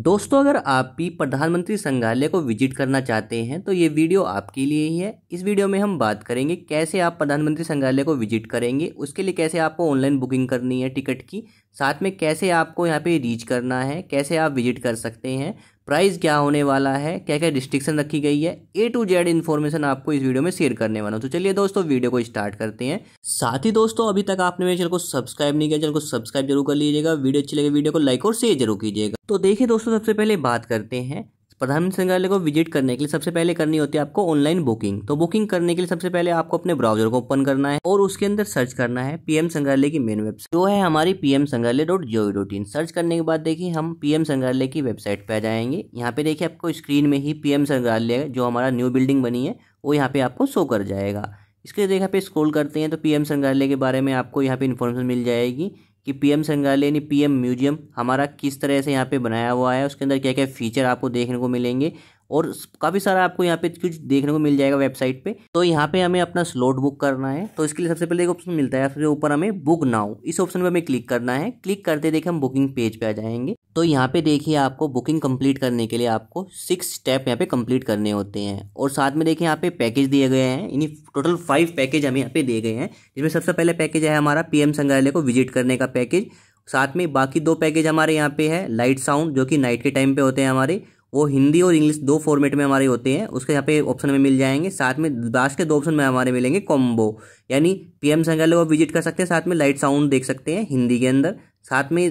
दोस्तों अगर आप भी प्रधानमंत्री संग्रहालय को विजिट करना चाहते हैं तो ये वीडियो आपके लिए ही है इस वीडियो में हम बात करेंगे कैसे आप प्रधानमंत्री संग्रहालय को विजिट करेंगे उसके लिए कैसे आपको ऑनलाइन बुकिंग करनी है टिकट की साथ में कैसे आपको यहाँ पे रीच करना है कैसे आप विजिट कर सकते हैं प्राइस क्या होने वाला है क्या क्या रिस्ट्रिक्शन रखी गई है ए टू जेड इन्फॉर्मेशन आपको इस वीडियो में शेयर करने वाला हूँ तो चलिए दोस्तों वीडियो को स्टार्ट करते हैं साथ ही दोस्तों अभी तक आपने मेरे चैनल को सब्सक्राइब नहीं किया चैनल को सब्सक्राइब जरूर कर लीजिएगा वीडियो अच्छी लगे वीडियो को लाइक और शेयर जरूर कीजिएगा तो देखिए दोस्तों सबसे पहले बात करते हैं प्रधानमंत्री संग्रहालय को विजिट करने के लिए सबसे पहले करनी होती है आपको ऑनलाइन बुकिंग तो बुकिंग करने के लिए सबसे पहले आपको अपने ब्राउजर को ओपन करना है और उसके अंदर सर्च करना है पीएम संग्रहालय की मेन वेबसाइट जो है हमारी पीएम संग्रहालय dot gov dot in search करने के बाद देखिए हम पीएम संग्रहालय की वेबसाइट पर आ जाएंगे यहाँ पे देखिए आपको स्क्रीन में ही पीएम संग्रहालय जो हमारा न्यू बिल्डिंग बनी है वो यहाँ पे आपको शो कर जाएगा इसके देखा पे स्क्रॉल करते हैं तो पीएम संग्रहालय के बारे में आपको यहाँ पे इन्फॉर्मेशन मिल जाएगी कि पीएम संग्रहालय यानी पी म्यूजियम हमारा किस तरह से यहाँ पे बनाया हुआ है उसके अंदर क्या क्या फ़ीचर आपको देखने को मिलेंगे और काफ़ी सारा आपको यहाँ पे कुछ देखने को मिल जाएगा वेबसाइट पे तो यहाँ पे हमें अपना स्लॉट बुक करना है तो इसके लिए सबसे पहले एक ऑप्शन मिलता है सबसे ऊपर हमें बुक नाउ इस ऑप्शन पे हमें क्लिक करना है क्लिक करते देखे हम बुकिंग पेज पे आ जाएंगे तो यहाँ पे देखिए आपको बुकिंग कंप्लीट करने के लिए आपको सिक्स स्टेप यहाँ पे कंप्लीट करने होते हैं और साथ में देखिए यहाँ पे पैकेज दिए गए हैं यानी टोटल फाइव पैकेज हमें यहाँ पे दिए गए हैं जिसमें सबसे पहले पैकेज है हमारा पीएम संग्रहालय को विजिट करने का पैकेज साथ में बाकी दो पैकेज हमारे यहाँ पे है लाइट साउंड जो कि नाइट के टाइम पे होते हैं हमारे वो हिंदी और इंग्लिश दो फॉर्मेट में हमारे होते हैं उसके यहाँ पे ऑप्शन में मिल जाएंगे साथ में लास्ट के दो ऑप्शन में हमारे मिलेंगे कॉम्बो यानी पीएम संग्रहालय को विजिट कर सकते हैं साथ में लाइट साउंड देख सकते हैं हिंदी के अंदर साथ में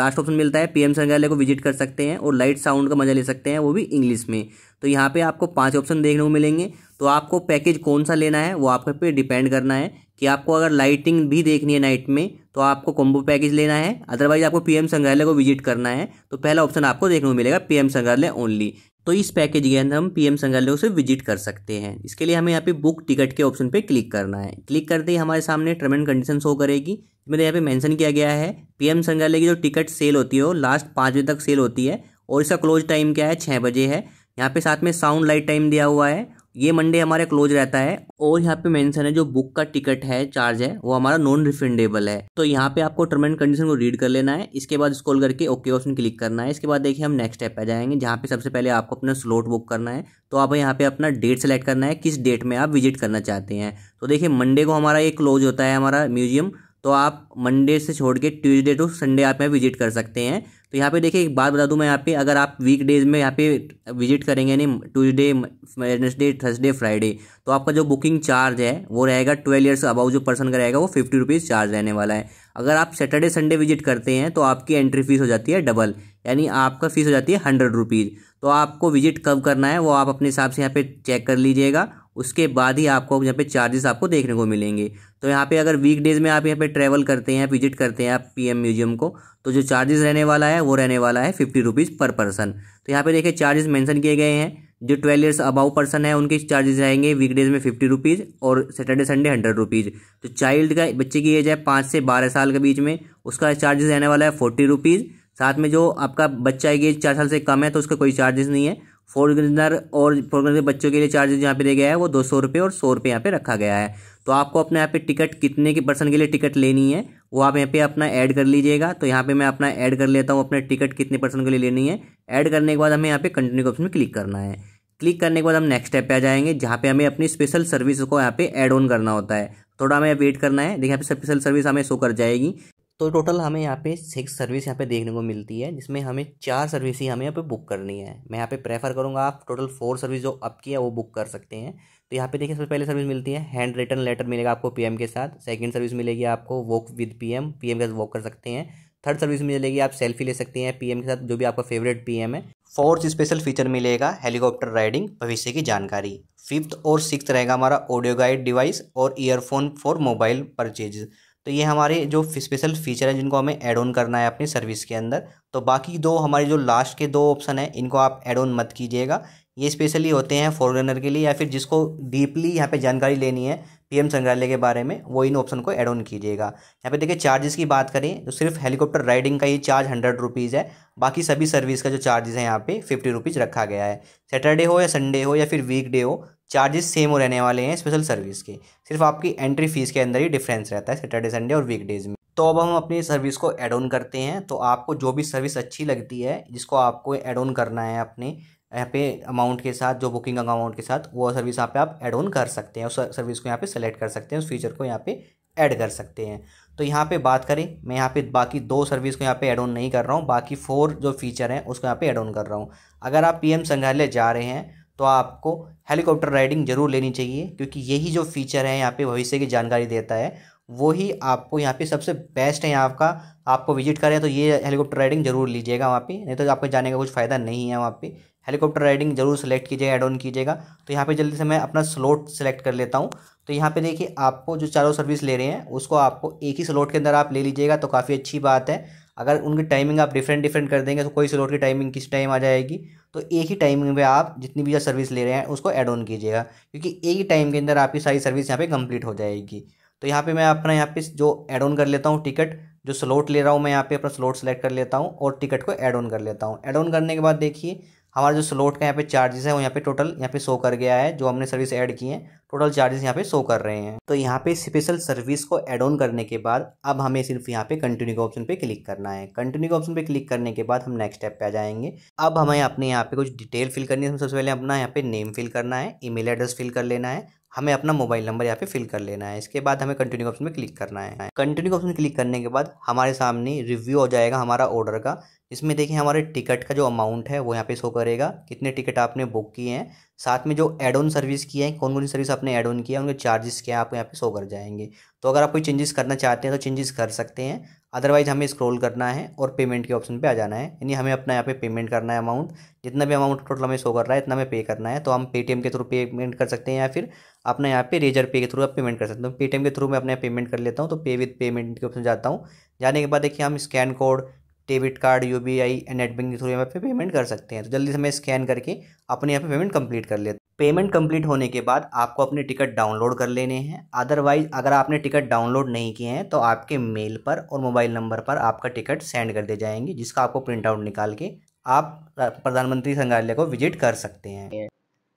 लास्ट ऑप्शन मिलता है पीएम संग्रहालय को विजिट कर सकते हैं और लाइट साउंड का मजा ले सकते हैं वो भी इंग्लिश में तो यहाँ पे आपको पांच ऑप्शन देखने को मिलेंगे तो आपको पैकेज कौन सा लेना है वो आपके पे डिपेंड करना है कि आपको अगर लाइटिंग भी देखनी है नाइट में तो आपको कॉम्बो पैकेज लेना है अदरवाइज आपको पीएम संग्रहालय को विजिट करना है तो पहला ऑप्शन आपको देखने को मिलेगा पीएम संग्रहालय ओनली तो इस पैकेज के अंदर हम पीएम संग्रहालय से विजिट कर सकते हैं इसके लिए हमें यहाँ पे बुक टिकट के ऑप्शन पे क्लिक करना है क्लिक करते ही हमारे सामने टर्म एंड कंडीशन शो करेगी मैंने मतलब यहाँ पे मेंशन किया गया है पीएम संग्रहालय की जो टिकट सेल होती है वो लास्ट पाँच बजे तक सेल होती है और इसका क्लोज टाइम क्या है छः बजे है यहाँ पे साथ में साउंड लाइट टाइम दिया हुआ है ये मंडे हमारा क्लोज रहता है और यहाँ पे मेंशन है जो बुक का टिकट है चार्ज है वो हमारा नॉन रिफंडेबल है तो यहाँ पे आपको टर्म एंड कंडीशन को रीड कर लेना है इसके बाद स्कॉल करके ओके ऑप्शन क्लिक करना है इसके बाद देखिए हम नेक्स्ट स्टेप पे जाएंगे जहाँ पे सबसे पहले आपको अपना स्लॉट बुक करना है तो आप यहाँ पे अपना डेट सेलेक्ट करना है किस डेट में आप विजिट करना चाहते हैं तो देखिए मंडे को हमारा ये क्लोज होता है हमारा म्यूजियम तो आप मंडे से छोड़ के ट्यूजडे टू संडे आप यहाँ विजिट कर सकते हैं तो यहाँ पे देखिए एक बात बता दूँ मैं यहाँ पे अगर आप वीक डेज में यहाँ पे विजिट करेंगे यानी ट्यूजडे वेडनेसडे थर्सडे फ्राइडे तो आपका जो बुकिंग चार्ज है वो रहेगा ट्वेल्व ईयर्स अबाउ जो पर्सन का रहेगा वो फिफ्टी रुपीज़ चार्ज रहने वाला है अगर आप सैटरडे संडे विजिट करते हैं तो आपकी एंट्री फीस हो जाती है डबल यानी आपका फीस हो जाती है हंड्रेड रुपीज़ तो आपको विजिट कब करना है वो आप अपने हिसाब से यहाँ पर चेक कर लीजिएगा उसके बाद ही आपको यहाँ पे चार्जेस आपको देखने को मिलेंगे तो यहाँ पे अगर वीकडेज में आप यहाँ पे ट्रैवल करते हैं विजिट करते हैं आप पीएम म्यूजियम को तो जो चार्जेस रहने वाला है वो रहने वाला है फिफ्टी रुपीज़ पर पर्सन तो यहाँ पे देखिए चार्जेस मेंशन किए गए हैं जो ट्वेल्व ईयर्स अबाउ पर्सन है उनके चार्जेस रहेंगे वीकडेज में फिफ्टी रुपीज़ और सैटरडे संडे हंड्रेड रुपीज़ तो चाइल्ड का बच्चे की एज है पाँच से बारह साल के बीच में उसका चार्जेस रहने वाला है फोर्टी रुपीज़ साथ में जो आपका बच्चा की एज चार साल से कम है तो उसका कोई चार्जेस नहीं है फोर ग्रीनर और फोर ग्रेडर बच्चों के लिए चार्जेज यहाँ पे दिया गया है वो दो सौ रुपये और सौ रुपये यहाँ पे रखा गया है तो आपको अपने यहाँ पे टिकट कितने के पर्सन के लिए टिकट लेनी है वो आप यहाँ पे अपना ऐड कर लीजिएगा तो यहाँ पे मैं अपना ऐड कर लेता हूँ अपने टिकट कितने पर्सन के लिए लेनी है ऐड करने के बाद हमें यहाँ पे कंटिन्यू ऑप्शन में क्लिक करना है क्लिक करने के बाद हम नेक्स्ट स्टेप पर आ जाएंगे जहाँ पे हमें अपनी स्पेशल सर्विस को यहाँ पे ऐड ऑन करना होता है थोड़ा हमें वेट करना है देखिए यहाँ पे स्पेशल सर्विस हमें शो कर जाएगी तो टोटल हमें यहाँ पे सिक्स सर्विस यहाँ पे देखने को मिलती है जिसमें हमें चार सर्विस ही हमें यहाँ पे बुक करनी है मैं यहाँ पे प्रेफर करूँगा आप टोटल फोर सर्विस जो आपकी है वो बुक कर सकते हैं तो यहाँ पे देखिए सबसे पहले सर्विस मिलती है हैंड रिटर्न लेटर मिलेगा आपको पीएम के साथ सेकंड सर्विस मिलेगी आपको वॉक विद पीएम पीएम के साथ वॉक कर सकते हैं थर्ड सर्विस मिलेगी आप सेल्फी ले सकते हैं पीएम के साथ जो भी आपका फेवरेट पीएम है फोर्थ स्पेशल फीचर मिलेगा हेलीकॉप्टर राइडिंग भविष्य की जानकारी फिफ्थ और सिक्स रहेगा हमारा ऑडियो गाइड डिवाइस और ईयरफोन फॉर मोबाइल परचेज तो ये हमारे जो स्पेशल फीचर हैं जिनको हमें ऐड ऑन करना है अपनी सर्विस के अंदर तो बाकी दो हमारे जो लास्ट के दो ऑप्शन हैं इनको आप ऐड ऑन मत कीजिएगा ये स्पेशली होते हैं फॉरनर के लिए या फिर जिसको डीपली यहाँ पे जानकारी लेनी है पीएम संग्रहालय के बारे में वो इन ऑप्शन को ऐड ऑन कीजिएगा यहाँ पे देखिए चार्जेस की बात करें तो सिर्फ हेलीकॉप्टर राइडिंग का ये चार्ज हंड्रेड रुपीज़ है बाकी सभी सर्विस का जो चार्जेस है यहाँ पे फिफ्टी रुपीज़ रखा गया है सैटरडे हो या संडे हो या फिर वीकडे हो चार्जेस सेम हो रहने वाले हैं स्पेशल सर्विस के सिर्फ आपकी एंट्री फीस के अंदर ही डिफरेंस रहता है सैटरडे संडे और वीकडेज़ में तो अब हम अपनी सर्विस को एड ऑन करते हैं तो आपको जो भी सर्विस अच्छी लगती है जिसको आपको एड ऑन करना है अपने यहाँ पे अमाउंट के साथ जो बुकिंग अमाउंट के साथ वो सर्विस यहाँ पे आप एड ऑन कर सकते हैं उस सर्विस को यहाँ पे सेलेक्ट कर सकते हैं उस फीचर को यहाँ पे ऐड कर सकते हैं तो यहाँ पे बात करें मैं यहाँ पे बाकी दो सर्विस को यहाँ पे ऐड ऑन नहीं कर रहा हूँ बाकी फोर जो फीचर हैं उसको यहाँ पे ऐड ऑन कर रहा हूँ अगर आप पीएम संग्रहालय जा रहे हैं तो आपको हेलीकॉप्टर राइडिंग ज़रूर लेनी चाहिए क्योंकि यही जो फीचर है यहाँ पे भविष्य की जानकारी देता है वो ही आपको यहाँ पे सबसे बेस्ट है यहाँ का आपको विजिट करें तो ये हेलीकॉप्टर राइडिंग ज़रूर लीजिएगा वहाँ पे नहीं तो आपको जाने का कुछ फ़ायदा नहीं है वहाँ पे हेलीकॉप्टर राइडिंग ज़रूर सेलेक्ट कीजिएगा एड ऑन कीजिएगा तो यहाँ पे जल्दी से मैं अपना स्लॉट सेलेक्ट कर लेता हूँ तो यहाँ पे देखिए आपको जो चारों सर्विस ले रहे हैं उसको आपको एक ही स्लॉट के अंदर आप ले लीजिएगा तो काफ़ी अच्छी बात है अगर उनकी टाइमिंग आप डिफरेंट डिफरेंट कर देंगे तो कोई स्लॉट की टाइमिंग किस टाइम आ जाएगी तो एक ही टाइमिंग में आप जितनी भी सर्विस ले रहे हैं उसको एड ऑन कीजिएगा क्योंकि एक ही टाइम के अंदर आपकी सारी सर्विस यहाँ पे कंप्लीट हो जाएगी तो यहाँ पे मैं अपना यहाँ पे जो एड ऑन कर लेता हूँ टिकट जो स्लॉट ले रहा हूँ मैं यहाँ पे अपना स्लॉट सेलेक्ट कर लेता हूँ और टिकट को एड ऑन कर लेता हूँ एड ऑन करने के बाद देखिए हमारा जो स्लॉट का यहाँ पे चार्जेस है वो यहाँ पे टोटल यहाँ पे शो कर गया है जो हमने सर्विस ऐड की है टोटल चार्जेस यहाँ पे शो कर रहे हैं तो यहाँ पे स्पेशल सर्विस को एड ऑन करने के बाद अब हमें सिर्फ यहाँ पे कंटिन्यू के ऑप्शन पे क्लिक करना है कंटिन्यू के ऑप्शन पे क्लिक करने के बाद हम नेक्स्ट स्टेप पे आ जाएंगे अब हमें अपने यहाँ पे कुछ डिटेल फिल करनी है सबसे पहले अपना यहाँ पे नेम फिल करना है ईमेल एड्रेस फिल कर लेना है हमें अपना मोबाइल नंबर यहाँ पे फिल कर लेना है इसके बाद हमें कंटिन्यू ऑप्शन में क्लिक करना है कंटिन्यू ऑप्शन में क्लिक करने के बाद हमारे सामने रिव्यू हो जाएगा हमारा ऑर्डर का इसमें देखिए हमारे टिकट का जो अमाउंट है वो यहाँ पे शो करेगा कितने टिकट आपने बुक किए हैं साथ में जो एड ऑन सर्विस की है कौन कौन सी सर्विस आपने एड ऑन किया उनके चार्जेस क्या आपको यहाँ पे शो कर जाएंगे तो अगर आप कोई चेंजेस करना चाहते हैं तो चेंजेस कर सकते हैं अदरवाइज हमें स्क्रॉल करना है और पेमेंट के ऑप्शन पे आ जाना है यानी हमें अपना यहाँ पे पेमेंट करना है अमाउंट जितना भी अमाउंट टोटल हमें शो कर रहा है इतना हमें पे करना है तो हम पेटीएम के थ्रू पेमेंट कर सकते हैं या फिर अपने यहाँ पे रेजर पे के थ्रू आप पेमेंट कर सकते हैं पेटीएम तो के थ्रू मैं अपने पेमेंट कर लेता हूँ तो पे विद पेमेंट के ऑप्शन जाता हूँ जाने के बाद देखिए हम scan code debit card U P I and net banking के थ्रू यहाँ पे पेमेंट कर सकते हैं तो जल्दी से मैं स्कैन करके अपने यहाँ पे पेमेंट कंप्लीट कर लेते पेमेंट कंप्लीट होने के बाद आपको अपने टिकट डाउनलोड कर लेने हैं अदरवाइज अगर आपने टिकट डाउनलोड नहीं किए हैं तो आपके मेल पर और मोबाइल नंबर पर आपका टिकट सेंड कर दिए जाएंगे जिसका आपको प्रिंट आउट निकाल के आप प्रधानमंत्री संग्रहालय को विजिट कर सकते हैं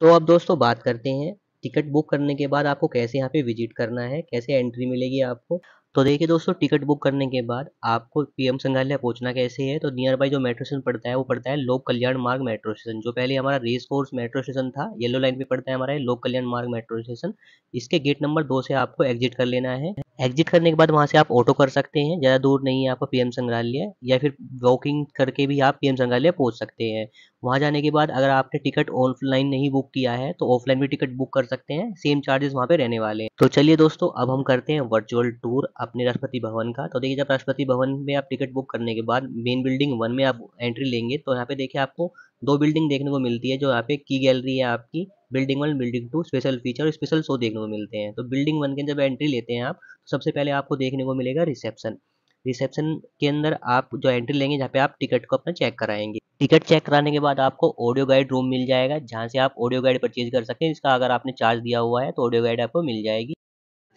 तो अब दोस्तों बात करते हैं टिकट बुक करने के बाद आपको कैसे यहाँ पे विजिट करना है कैसे एंट्री मिलेगी आपको तो देखिए दोस्तों टिकट बुक करने के बाद आपको पीएम संग्रहालय पहुंचना कैसे है तो नियर बाई जो मेट्रो स्टेशन पड़ता है वो पड़ता है लोक कल्याण मार्ग मेट्रो स्टेशन जो पहले हमारा रेस कोर्स मेट्रो स्टेशन था येलो लाइन पे पड़ता है हमारा लोक कल्याण मार्ग मेट्रो स्टेशन इसके गेट नंबर दो से आपको एग्जिट कर लेना है एग्जिट करने के बाद वहाँ से आप ऑटो कर सकते हैं ज़्यादा दूर नहीं है आपका पीएम संग्रहालय या फिर वॉकिंग करके भी आप पीएम संग्रहालय पहुँच सकते हैं वहाँ जाने के बाद अगर आपने टिकट ऑनलाइन नहीं बुक किया है तो ऑफलाइन भी टिकट बुक कर सकते हैं सेम चार्जेस वहाँ पे रहने वाले हैं तो चलिए दोस्तों अब हम करते हैं वर्चुअल टूर अपने राष्ट्रपति भवन का तो देखिए जब राष्ट्रपति भवन में आप टिकट बुक करने के बाद मेन बिल्डिंग वन में आप एंट्री लेंगे तो यहाँ पे देखिए आपको दो बिल्डिंग देखने को मिलती है जो यहाँ पे की गैलरी है आपकी building one building two special feature और स्पेशल शो देखने को मिलते हैं तो बिल्डिंग वन के जब एंट्री लेते हैं आप तो सबसे पहले आपको देखने को मिलेगा रिसेप्शन रिसेप्शन के अंदर आप जो एंट्री लेंगे जहाँ पे आप टिकट को अपना चेक कराएंगे टिकट चेक कराने के बाद आपको ऑडियो गाइड रूम मिल जाएगा जहाँ से आप ऑडियो गाइड परचेज कर सकते हैं इसका अगर आपने चार्ज दिया हुआ है तो ऑडियो गाइड आपको मिल जाएगी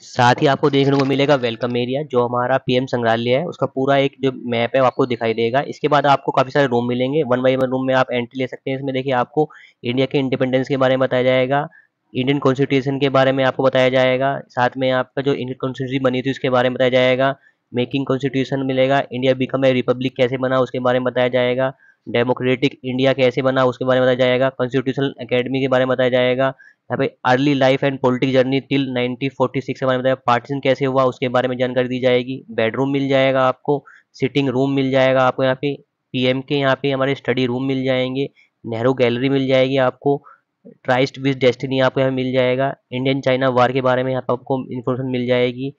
साथ ही आपको देखने को मिलेगा वेलकम एरिया जो हमारा पीएम संग्रहालय है उसका पूरा एक जो मैप है आपको दिखाई देगा इसके बाद आपको काफ़ी सारे रूम मिलेंगे वन बाई वन रूम में आप एंट्री ले सकते हैं इसमें देखिए आपको इंडिया के इंडिपेंडेंस के बारे में बताया जाएगा इंडियन कॉन्स्टिट्यूशन के बारे में आपको बताया जाएगा साथ में आपका जो इंडियन कॉन्स्टिट्यूशन बनी थी उसके बारे में बताया जाएगा मेकिंग कॉन्स्टिट्यूशन मिलेगा इंडिया बिकम ए रिपब्लिक कैसे बना उसके बारे में बताया जाएगा डेमोक्रेटिक इंडिया कैसे बना उसके बारे में बताया जाएगा कॉन्स्टिट्यूशनल अकेडमी के बारे में बताया जाएगा यहाँ पे early life and politic journey till 1946 के बारे में बताया पार्टीशन कैसे हुआ उसके बारे में जानकारी दी जाएगी बेडरूम मिल जाएगा आपको सिटिंग रूम मिल जाएगा आपको यहाँ पे एम के यहाँ पे हमारे स्टडी रूम मिल जाएंगे नेहरू गैलरी मिल जाएगी आपको ट्राइस्ट विज डेस्टिनी आपको यहाँ मिल जाएगा इंडियन चाइना वार के बारे में यहाँ पर आपको इन्फॉर्मेशन मिल जाएगी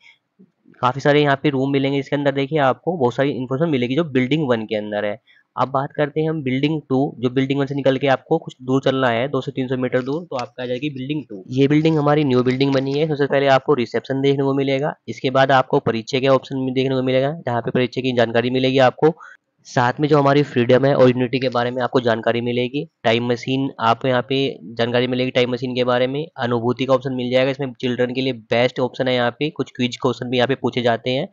काफ़ी सारे यहाँ पे रूम मिलेंगे इसके अंदर देखिए आपको बहुत सारी इन्फॉर्मेशन मिलेगी जो बिल्डिंग वन के अंदर है अब बात करते हैं हम बिल्डिंग टू जो बिल्डिंग वन से निकल के आपको कुछ दूर चलना है दो से तीन सौ मीटर दूर तो आपका आ जाएगी बिल्डिंग टू ये बिल्डिंग हमारी न्यू बिल्डिंग बनी है सबसे पहले आपको रिसेप्शन देखने को मिलेगा इसके बाद आपको परिचय का ऑप्शन देखने को मिलेगा जहाँ पे परिचय की जानकारी मिलेगी आपको साथ में जो हमारी फ्रीडम है और यूनिटी के बारे में आपको जानकारी मिलेगी टाइम मशीन आपको यहाँ पे जानकारी मिलेगी टाइम मशीन के बारे में अनुभूति का ऑप्शन मिल जाएगा इसमें चिल्ड्रन के लिए बेस्ट ऑप्शन है यहाँ पे कुछ क्विज क्वेश्चन भी यहाँ पे पूछे जाते हैं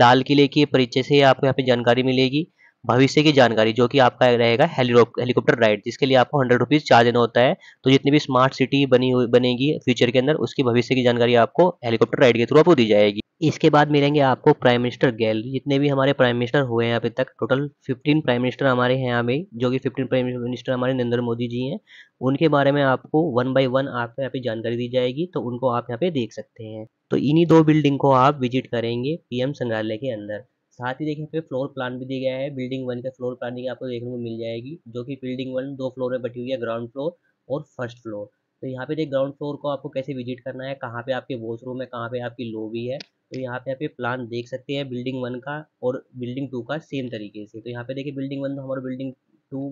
लाल किले की परिचय से आपको यहाँ पे जानकारी मिलेगी भविष्य की जानकारी जो कि आपका रहेगा हेलीकॉप्टर राइड जिसके लिए आपको हंड्रेड रुपीज चार्ज देना होता है तो जितनी भी स्मार्ट सिटी बनी हुई बनेगी फ्यूचर के अंदर उसकी भविष्य की जानकारी आपको हेलीकॉप्टर राइड के थ्रू आपको दी जाएगी इसके बाद मिलेंगे आपको प्राइम मिनिस्टर गैलरी जितने भी हमारे प्राइम मिनिस्टर हुए हैं अभी तक टोटल फिफ्टीन प्राइम मिनिस्टर हमारे हैं यहाँ जो कि फिफ्टीन प्राइम मिनिस्टर हमारे नरेंद्र मोदी जी हैं उनके बारे में आपको वन बाय वन आप यहाँ पे जानकारी दी जाएगी तो उनको आप यहाँ पे देख सकते हैं तो इन्हीं दो बिल्डिंग को आप विजिट करेंगे पीएम संग्रहालय के अंदर साथ ही देखिए फ्लोर प्लान भी दिया गया है बिल्डिंग वन का फ्लोर प्लानिंग आपको देखने को मिल जाएगी जो कि बिल्डिंग वन दो फ्लोर में बटी हुई है ग्राउंड फ्लोर और फर्स्ट फ्लोर तो यहाँ पे देखिए ग्राउंड फ्लोर को आपको कैसे विजिट करना है कहाँ पे आपके वॉशरूम है कहाँ पे आपकी लोबी है तो यहाँ पे आप ये प्लान देख सकते हैं बिल्डिंग वन का और बिल्डिंग टू का सेम तरीके से तो यहाँ पे देखिए बिल्डिंग वन तो हमारे हमारा बिल्डिंग टू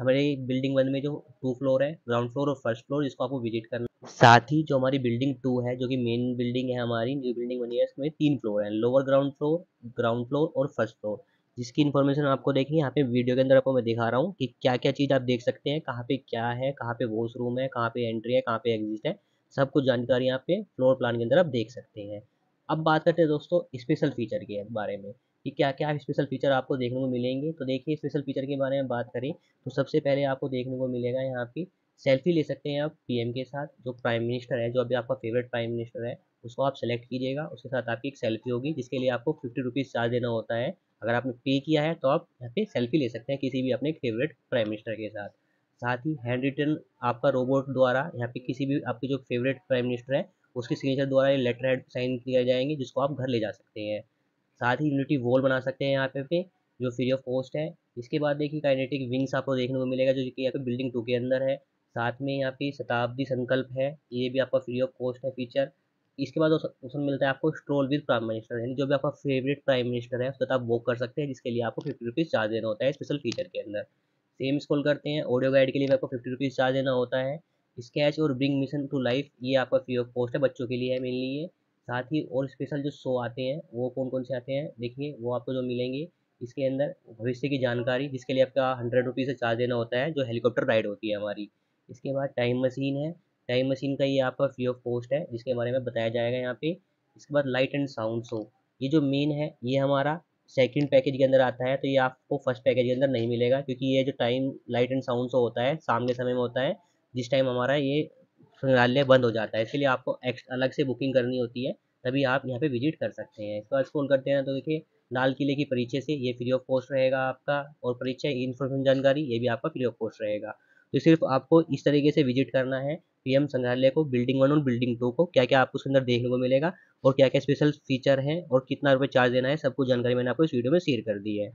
हमारे बिल्डिंग वन में जो टू फ्लोर है ग्राउंड फ्लोर और फर्स्ट फ्लोर जिसको आपको विजिट करना साथ ही जो हमारी बिल्डिंग टू है जो कि मेन बिल्डिंग है हमारी जो बिल्डिंग बनी है इसमें तीन फ्लोर है lower ground floor ground floor और फर्स्ट फ्लोर जिसकी इन्फॉर्मेशन आपको देखेंगे यहाँ पे वीडियो के अंदर आपको मैं दिखा रहा हूँ कि क्या क्या चीज़ आप देख सकते हैं कहाँ पे क्या है कहाँ पे वॉशरूम है कहाँ पे एंट्री है कहाँ पे एग्जिट है सब कुछ जानकारी यहाँ पे फ्लोर प्लान के अंदर आप देख सकते हैं अब बात करते हैं दोस्तों स्पेशल फीचर के बारे में कि क्या क्या स्पेशल फीचर आपको देखने को मिलेंगे तो देखिए स्पेशल फीचर के बारे में बात करें तो सबसे पहले आपको देखने को मिलेगा यहाँ पे सेल्फी ले सकते हैं आप पीएम के साथ जो प्राइम मिनिस्टर है जो अभी आपका फेवरेट प्राइम मिनिस्टर है उसको आप सेलेक्ट कीजिएगा उसके साथ आपकी एक सेल्फी होगी जिसके लिए आपको फिफ्टी रुपीज़ चार्ज देना होता है अगर आपने पे किया है तो आप यहाँ पे सेल्फी ले सकते हैं किसी भी अपने फेवरेट प्राइम मिनिस्टर के साथ साथ ही हैंड रिटर्न आपका रोबोट द्वारा यहाँ पे किसी भी आपके जो फेवरेट प्राइम मिनिस्टर है उसके सिग्नेचर द्वारा ये लेटर हेड साइन किया जाएंगे जिसको आप घर ले जा सकते हैं साथ ही यूनिटी वॉल बना सकते हैं यहाँ पे पे जो फ्री ऑफ कॉस्ट है इसके बाद देखिए काइनेटिक विंग्स आपको देखने को मिलेगा जो कि यहाँ पे बिल्डिंग टू के अंदर है साथ में यहाँ पे शताब्दी संकल्प है ये भी आपका फ्री ऑफ कॉस्ट है फीचर इसके बाद ऑप्शन मिलता है आपको स्ट्रोल विद प्राइम मिनिस्टर यानी जो भी आपका फेवरेट प्राइम मिनिस्टर है उसके साथ आप बुक कर सकते हैं जिसके लिए आपको फिफ्टी रुपीज़ चार्ज देना होता है स्पेशल फीचर के अंदर सेम स्कॉल करते हैं ऑडियो गाइड के लिए भी आपको फिफ्टी रुपीज़ चार्ज देना होता है स्केच और ब्रिंग मिशन टू लाइफ ये आपका फ्री ऑफ कॉस्ट है बच्चों के लिए है मेनली ये साथ ही और स्पेशल जो शो आते हैं वो कौन कौन से आते हैं देखिए वो आपको जो मिलेंगे इसके अंदर भविष्य की जानकारी जिसके लिए आपका हंड्रेड रुपीज़ से चार्ज देना होता है जो हेलीकॉप्टर राइड होती है हमारी इसके बाद टाइम मशीन है टाइम मशीन का ये आपका फ्री ऑफ कॉस्ट है जिसके बारे में बताया जाएगा यहाँ पे इसके बाद लाइट एंड साउंड शो ये जो मेन है ये हमारा सेकंड पैकेज के अंदर आता है तो ये आपको फर्स्ट पैकेज के अंदर नहीं मिलेगा क्योंकि ये जो time light and sound show होता है शाम के समय में होता है जिस टाइम हमारा ये संग्रहालय बंद हो जाता है इसलिए आपको एक्स्ट्रा अलग से बुकिंग करनी होती है तभी आप यहाँ पे विजिट कर सकते हैं इसके बाद स्कूल करते हैं तो देखिए लाल किले की परिचय से ये फ्री ऑफ कॉस्ट रहेगा आपका और परिचय इन्फॉर्मेशन जानकारी ये भी आपका फ्री ऑफ कॉस्ट रहेगा तो सिर्फ आपको इस तरीके से विजिट करना है पीएम संग्रहालय को बिल्डिंग वन और बिल्डिंग टू को क्या क्या आपको उसके अंदर देखने को मिलेगा और क्या क्या स्पेशल फीचर है और कितना रुपये चार्ज देना है सबको जानकारी मैंने आपको इस वीडियो में शेयर कर दी है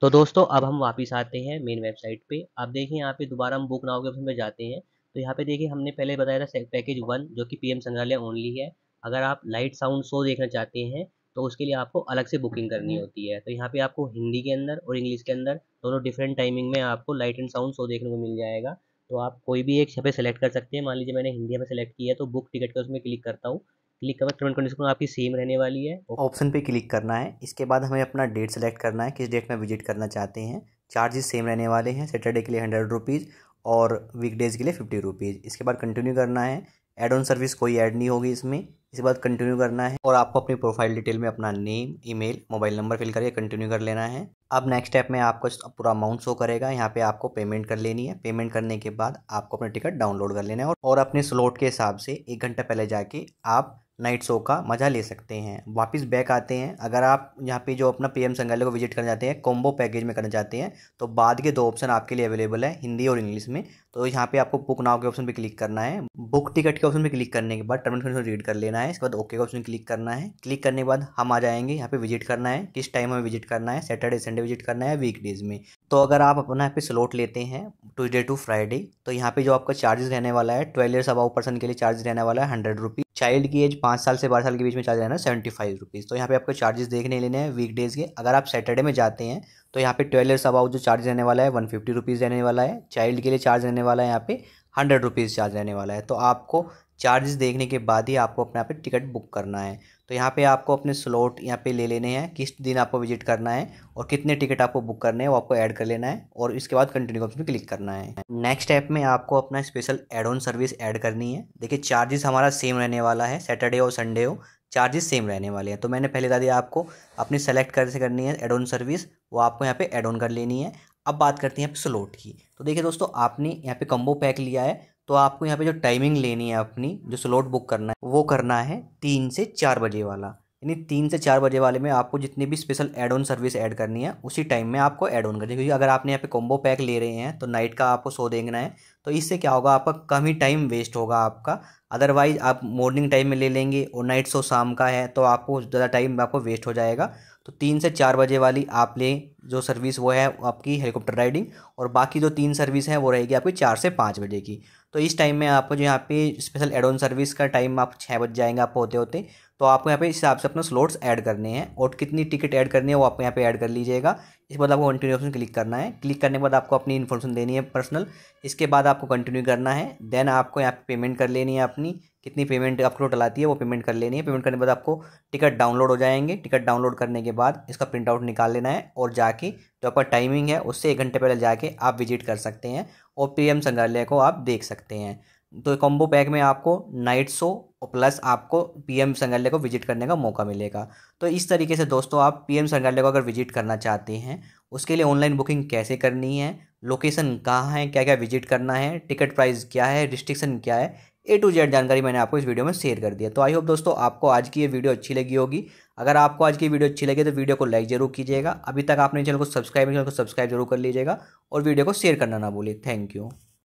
तो दोस्तों अब हम वापस आते हैं मेन वेबसाइट पे आप देखिए यहाँ पे दोबारा हम बुक नाव के ऑप्शन पर जाते हैं तो यहाँ पे देखिए हमने पहले बताया था पैकेज वन जो कि पीएम संग्रहालय ओनली है अगर आप लाइट साउंड शो देखना चाहते हैं तो उसके लिए आपको अलग से बुकिंग करनी हम्म। होती है तो यहाँ पे आपको हिंदी के अंदर और इंग्लिश के अंदर दोनों डिफरेंट टाइमिंग में आपको लाइट एंड साउंड शो देखने को मिल जाएगा तो आप कोई भी एक छपे सेलेक्ट कर सकते हैं मान लीजिए मैंने हिंदी में सेलेक्ट किया है तो बुक टिकट का उसमें क्लिक करता हूँ क्लिक करना पेमेंट कंडीशन आपकी सेम रहने वाली है ऑप्शन पे क्लिक करना है इसके बाद हमें अपना डेट सेलेक्ट करना है किस डेट में विजिट करना चाहते हैं चार्जेस सेम रहने वाले हैं सैटरडे के लिए हंड्रेड रुपीज़ और वीकडेज़ के लिए फिफ्टी रुपीज़ इसके बाद कंटिन्यू करना है एड ऑन सर्विस कोई ऐड नहीं होगी इसमें इसके बाद कंटिन्यू करना है और आपको अपनी प्रोफाइल डिटेल में अपना name email mobile number fill करके कंटिन्यू कर लेना है अब नेक्स्ट स्टेप में आपको पूरा अमाउंट शो करेगा यहाँ पे आपको पेमेंट कर लेनी है पेमेंट करने के बाद आपको अपना टिकट डाउनलोड कर लेना है और अपने स्लॉट के हिसाब से एक घंटा पहले जाके आप नाइट शो का मज़ा ले सकते हैं वापस बैक आते हैं अगर आप यहाँ पे जो अपना पीएम संग्रहालय को विजिट करना चाहते हैं कॉम्बो पैकेज में करना चाहते हैं तो बाद के दो ऑप्शन आपके लिए अवेलेबल है हिंदी और इंग्लिश में तो यहाँ पे आपको बुक नाव के ऑप्शन पे क्लिक करना है बुक टिकट के ऑप्शन पे क्लिक करने के बाद टर्म एंड कंडीशन रीड कर लेना है इसके बाद ओके का ऑप्शन क्लिक करना है क्लिक करने के बाद हम आ जाएंगे यहाँ पे विजिट करना है किस टाइम हमें विजिट करना है सैटरडे संडे विजिट करना है वीकडेज में तो अगर आप अपना यहाँ पे स्लॉट लेते हैं ट्यूजडे टू फ्राइडे तो यहाँ पे जो आपका चार्जेस रहने वाला है ट्वेल्व ईयर्स अबाउ पर्सन के लिए चार्ज रहने वाला है हंड्रेड रुपीज़ चाइल्ड की एज पाँच साल से बारह साल के बीच में चार्ज रहना सेवेंटी फाइव रुपीज़ तो यहाँ पे आपको चार्जेस देखने लेने हैं वीकडेज के अगर आप सैटरडे में जाते हैं तो यहाँ पे ट्वेल्व ईयर्स अबाउट जो चार्ज रहने वाला है वन फिफ्टी रुपीज़ रहने वाला है चाइल्ड के लिए चार्ज रहने वाला है यहाँ पे हंड्रेड रुपीज़ चार्ज रहने वाला है तो आपको चार्जेस देखने के बाद ही आपको अपने यहाँ पे टिकट बुक करना है तो यहाँ पे आपको अपने स्लॉट यहाँ पे ले लेने हैं किस दिन आपको विजिट करना है और कितने टिकट आपको बुक करने हैं वो आपको ऐड कर लेना है और इसके बाद कंटिन्यू ऑप्शन पे क्लिक करना है नेक्स्ट ऐप में आपको अपना special add on service add करनी है देखिए चार्जेस हमारा सेम रहने वाला है सैटरडे और संडे हो चार्जेस सेम रहने वाले हैं तो मैंने पहले बता दिया आपको अपनी सेलेक्ट कर से करनी है एड ऑन सर्विस वो आपको यहाँ पे एड ऑन कर लेनी है अब बात करते हैं यहाँ पे की तो देखिए दोस्तों आपने यहाँ पे कम्बो पैक लिया है तो आपको यहाँ पे जो टाइमिंग लेनी है अपनी जो स्लॉट बुक करना है वो करना है तीन से चार बजे वाला यानी तीन से चार बजे वाले में आपको जितनी भी special add on service add करनी है उसी टाइम में आपको ऐड ऑन करनी है क्योंकि अगर आपने यहाँ पे कॉम्बो पैक ले रहे हैं तो नाइट का आपको सो देखना है तो इससे क्या होगा आपका कम ही टाइम वेस्ट होगा आपका अदरवाइज आप मॉर्निंग टाइम में ले लेंगे और नाइट सो शाम का है तो आपको ज़्यादा टाइम आपको वेस्ट हो जाएगा तो तीन से चार बजे वाली आप लें जो सर्विस वो है आपकी हेलीकॉप्टर राइडिंग और बाकी जो तीन सर्विस है वो रहेगी आपकी चार से पाँच बजे की तो इस टाइम में आपको जो यहाँ पे स्पेशल एडोन सर्विस का टाइम आप छः बज जाएंगे आप होते होते तो आपको यहाँ पे इस हिसाब से अपना स्लॉट्स ऐड करने हैं और कितनी टिकट ऐड करनी है वो आपको यहाँ पे ऐड कर लीजिएगा इसके बाद आपको कंटिन्यू ऑप्शन क्लिक करना है क्लिक करने के बाद आपको अपनी इन्फॉर्मेशन देनी है पर्सनल इसके बाद आपको कंटिन्यू करना है देन आपको यहाँ पे पेमेंट कर लेनी है अपनी कितनी पेमेंट आपको टोटल आती है वो पेमेंट कर लेनी है पेमेंट करने के बाद आपको टिकट डाउनलोड हो जाएंगे टिकट डाउनलोड करने के बाद इसका प्रिंट आउट निकाल लेना है और जाके जो आपका टाइमिंग है उससे एक घंटे पहले जाके आप विजिट कर सकते हैं और एम संग्रहालय को आप देख सकते हैं तो कॉम्बो पैक में आपको नाइट शो और प्लस आपको पीएम संग्रहालय को विजिट करने का मौका मिलेगा तो इस तरीके से दोस्तों आप पीएम संग्रहालय को अगर विजिट करना चाहते हैं उसके लिए ऑनलाइन बुकिंग कैसे करनी है लोकेशन कहाँ है क्या क्या विजिट करना है टिकट प्राइस क्या है रिस्ट्रिक्शन क्या है ए टू जेड जानकारी मैंने आपको इस वीडियो में शेयर कर दिया तो आई होप दोस्तों आपको आज की ये वीडियो अच्छी लगी होगी अगर आपको आज की वीडियो अच्छी लगी तो वीडियो को लाइक जरूर कीजिएगा अभी तक आपने चैनल को सब्सक्राइब चैनल को सब्सक्राइब जरूर कर लीजिएगा और वीडियो को शेयर करना ना भूलिए थैंक यू